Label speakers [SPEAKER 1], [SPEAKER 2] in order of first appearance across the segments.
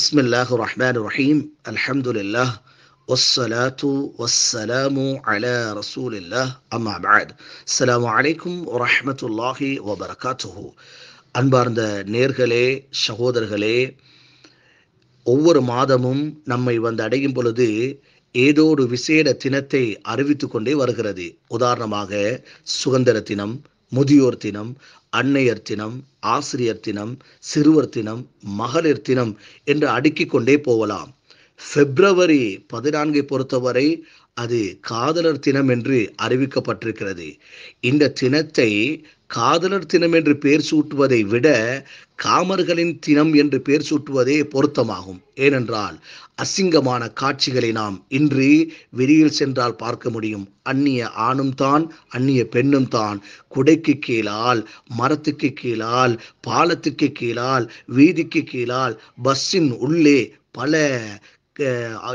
[SPEAKER 1] بسم الله الرحمن الرحيم الحمد لله والصلاة والسلام على رسول الله أما بعد السلام عليكم ورحمة الله وبركاته அன்பார்ந்த நேர்களே சகோதரர்களே ஒவ்வொரு மாதமும் நம்மை வந்து அடையும் பொழுது ஏதோ ஒரு விசேட தினத்தை அறிவித்து கொண்டே வருகிறது உதாரணமாக சுதந்திர தினம் முதியோர் தினம் அன்னையர் தினம் ஆசிரியர் தினம் சிறுவர் தினம் மகளிர் தினம் என்று அடுக்கிக் கொண்டே போகலாம் பிப்ரவரி பதினான்கை பொறுத்தவரை அது காதலர் தினம் என்று அறிவிக்கப்பட்டிருக்கிறது இந்த தினத்தை காதலர் தினம் என்று பெயர் சூட்டுவதை விட காமர்களின் தினம் என்று பெயர் சூட்டுவதே பொருத்தமாகும் ஏனென்றால் அசிங்கமான காட்சிகளை நாம் இன்று வெளியில் சென்றால் பார்க்க முடியும் அந்நிய ஆணும் தான் அந்நிய பெண்ணும் தான் குடைக்கு கீழால் மரத்துக்கு கீழால் பாலத்துக்கு கீழால் வீதிக்கு கீழால் பஸ்ஸின் உள்ளே பல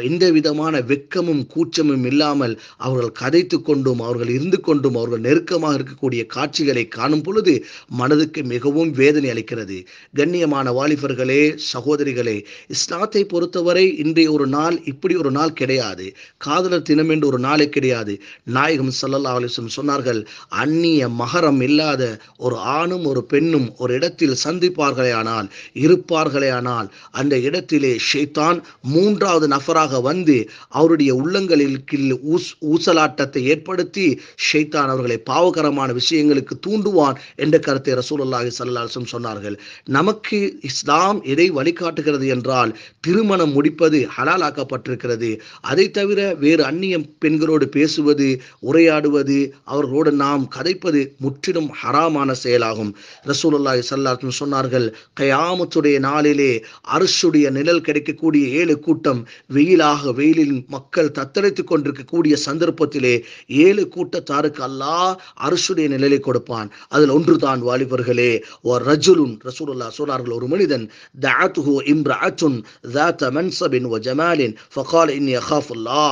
[SPEAKER 1] எந்த விதமான வெக்கமும் கூச்சமும் இல்லாமல் அவர்கள் கதைத்து கொண்டும் அவர்கள் இருந்து கொண்டும் அவர்கள் நெருக்கமாக இருக்கக்கூடிய காட்சிகளை காணும் பொழுது மனதுக்கு மிகவும் வேதனை அளிக்கிறது கண்ணியமான வாலிபர்களே சகோதரிகளே இஸ்லாத்தை பொறுத்தவரை இன்றைய ஒரு நாள் இப்படி ஒரு நாள் கிடையாது காதலர் தினம் என்று ஒரு நாளே கிடையாது நாயகம் சல்லல்லா அலிசம் சொன்னார்கள் அந்நிய மகரம் இல்லாத ஒரு ஆணும் ஒரு பெண்ணும் ஒரு இடத்தில் சந்திப்பார்களே ஆனால் இருப்பார்களே ஆனால் அந்த இடத்திலே ஷெய்தான் மூன்று மூன்றாவது நபராக வந்து அவருடைய உள்ளங்களில் ஊஸ் ஊசலாட்டத்தை ஏற்படுத்தி ஷெய்தான் அவர்களை பாவகரமான விஷயங்களுக்கு தூண்டுவான் என்ற கருத்தை ரசூலல்லாஹி சல்லாஹம் சொன்னார்கள் நமக்கு இஸ்லாம் எதை வழிகாட்டுகிறது என்றால் திருமணம் முடிப்பது ஹலாலாக்கப்பட்டிருக்கிறது அதை தவிர வேறு அந்நிய பெண்களோடு பேசுவது உரையாடுவது அவர்களோடு நாம் கதைப்பது முற்றிலும் ஹராமான செயலாகும் ரசூலுல்லாஹி சல்லாஹம் சொன்னார்கள் கயாமத்துடைய நாளிலே அரசுடைய நிழல் கிடைக்கக்கூடிய ஏழு கூட்டம் நேரம் வெயிலாக வெயிலில் மக்கள் தத்தளித்துக் கொண்டிருக்கக்கூடிய சந்தர்ப்பத்திலே ஏழு கூட்டத்தாருக்கு அல்லாஹ் அரசுடைய நிலையை கொடுப்பான் அதில் ஒன்றுதான் வாலிபர்களே ஒரு ரஜுலுன் ரசூலுல்லா சொன்னார்கள் ஒரு மனிதன் தாத்த மன்சபின் ஜமாலின் ஃபகால் இன் யஹாஃபுல்லா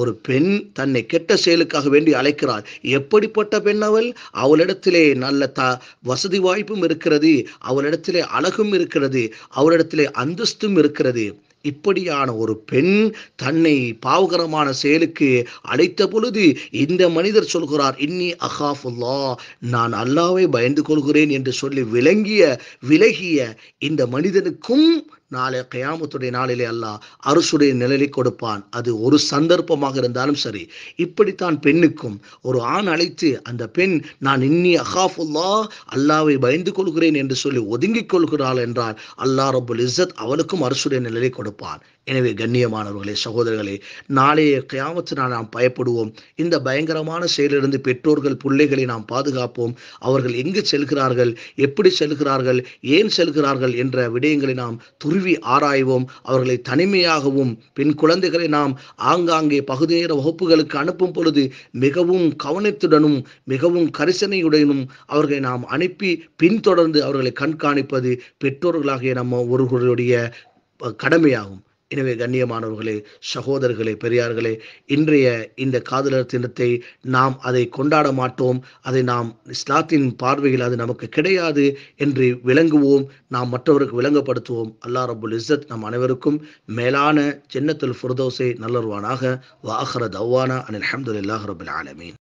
[SPEAKER 1] ஒரு பெண் தன்னை கெட்ட செயலுக்காக வேண்டி அழைக்கிறார் எப்படிப்பட்ட பெண் அவள் அவளிடத்திலே நல்ல த வசதி வாய்ப்பும் இருக்கிறது அவளிடத்திலே அழகும் இருக்கிறது அவளிடத்திலே அந்தஸ்தும் இருக்கிறது இப்படியான ஒரு பெண் தன்னை பாவகரமான செயலுக்கு அழைத்த பொழுது இந்த மனிதர் சொல்கிறார் இன்னி அகாஃபுல்லா நான் அல்லாவை பயந்து கொள்கிறேன் என்று சொல்லி விளங்கிய விலகிய இந்த மனிதனுக்கும் நாளை கயாமத்துடைய நாளிலே அல்லாஹ் அரசுடைய நிழலை கொடுப்பான் அது ஒரு சந்தர்ப்பமாக இருந்தாலும் சரி இப்படித்தான் பெண்ணுக்கும் ஒரு ஆண் அழைத்து அந்த பெண் நான் இன்னி அகாஃபுல்லா அல்லாவை பயந்து கொள்கிறேன் என்று சொல்லி ஒதுங்கிக் கொள்கிறாள் என்றால் அல்லா ரபுல் இஸ்ஸத் அவளுக்கும் அரசுடைய நிழலை கொடுப்பான் எனவே கண்ணியமானவர்களே சகோதரர்களே நாளைய கியாமத்தினால் நாம் பயப்படுவோம் இந்த பயங்கரமான செயலிலிருந்து பெற்றோர்கள் பிள்ளைகளை நாம் பாதுகாப்போம் அவர்கள் எங்கு செல்கிறார்கள் எப்படி செல்கிறார்கள் ஏன் செல்கிறார்கள் என்ற விடயங்களை நாம் துருவி ஆராய்வோம் அவர்களை தனிமையாகவும் பெண் குழந்தைகளை நாம் ஆங்காங்கே நேர வகுப்புகளுக்கு அனுப்பும் பொழுது மிகவும் கவனத்துடனும் மிகவும் கரிசனையுடனும் அவர்களை நாம் அனுப்பி பின்தொடர்ந்து அவர்களை கண்காணிப்பது பெற்றோர்களாகிய நம்ம ஒருவர்களுடைய கடமையாகும் எனவே கண்ணியமானவர்களே சகோதரர்களே பெரியார்களே இன்றைய இந்த காதலர் தினத்தை நாம் அதை கொண்டாட மாட்டோம் அதை நாம் இஸ்லாத்தின் பார்வையில் அது நமக்கு கிடையாது என்று விளங்குவோம் நாம் மற்றவருக்கு விளங்கப்படுத்துவோம் அல்லா ரபுல் இஸ்ஸத் நம் அனைவருக்கும் மேலான சின்னத்தில் ஃபுர்தோசை நல்லருவானாக வாஹர தவானா அனில் அஹமதுல்லாஹ் ரபுல் ஆலமீன்